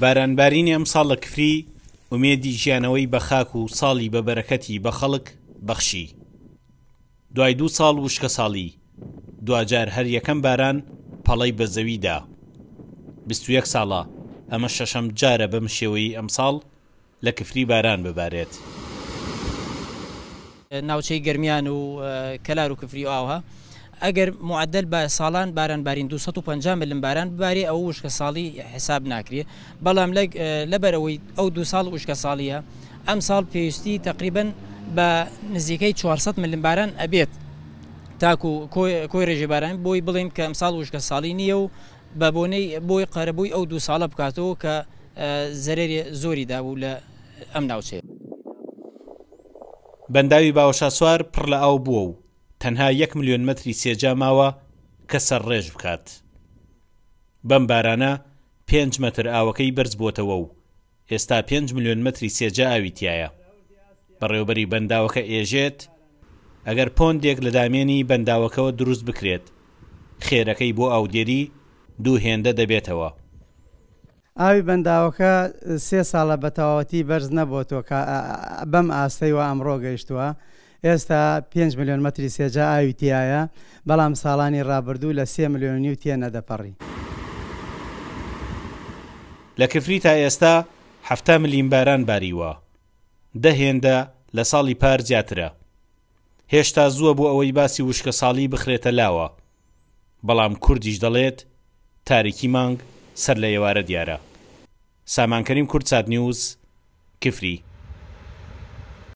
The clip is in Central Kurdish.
بارانبارینی ئەم ساڵ لە کفری ئومێدی ژیانەوەی بە خاک و ساڵی بە بەرەکەتی بە خەڵک بەخشی دوای دوو ساڵ وشکە ساڵی دوجار هەر یەکەم باران پەڵی بە زەویدا 21 ساڵە ئەمە شەشەم جارە بەم شێوەی ئەمساڵ لە کفری باران ببارێت ناوچەی گرمیان و کەلار و کفری ئاوها ئەگەر معدل بە ساڵان بارانبارین 250 ملم باران بباری ئەو وشکە ساڵی حساب ناکرێ بەڵام لەبەرەوەی ئەو دو ساڵ وشکە ساڵیە ئەم ساڵ پێویستی تقریبن بە نزیکەی 400 ملم باران ئەبێت تاکو کۆی ڕێژێ باران بۆی بڵین کە ئەم ساڵ وشکە ساڵی نییە و بە بۆنەی بۆی قەرەبووی ئەو دو ساڵە بکاتەوە کە زەرێری زۆری دابوو لە ئەم ناوچێت بەنداوی باوەشە سووار پڕ لە ئاو بووە و تەنها 1 میلیۆن متری سێجا ماوە کە سەرڕێژ بکات بەم بارانە 5 متر ئاوەکەی بەرز بۆتەوە و ئێستا 5 میلیۆن متری سێجا ئاویتایە بەڕێوبەری بەنداوەکە ئێژێت ئەگەر پۆندێک لە دامێنی بەنداوەکەەوە دروست بکرێت خێرەکەی بۆ ئاودێری دوو هێندە دەبێتەوە ئاوی بەنداوەکە سێ ساڵە بەتەواوەتی بەرز نەبووەوە بەم ئاستەی و ئەمڕۆ گەیشتووە ئێستا 5 میلیۆن مەتری سێجا ئاویتیایە بەڵام ساڵانی ڕابردوو لە سێ میلیۆنی و تێ نەدەپەڕی لە کفری تا ئێستا هەفتا ملیم باران باریوە دەهێندە لە ساڵی پار زیاترە هێشتا زووە بۆ ئەوەی باسی وشکە ساڵی بخرێتە لاوە بەڵام کوردیش دەڵێت تاریکی مانگ سەر لە ئێوارە دیارە سامانکەریم کورد ساد نیوز کفری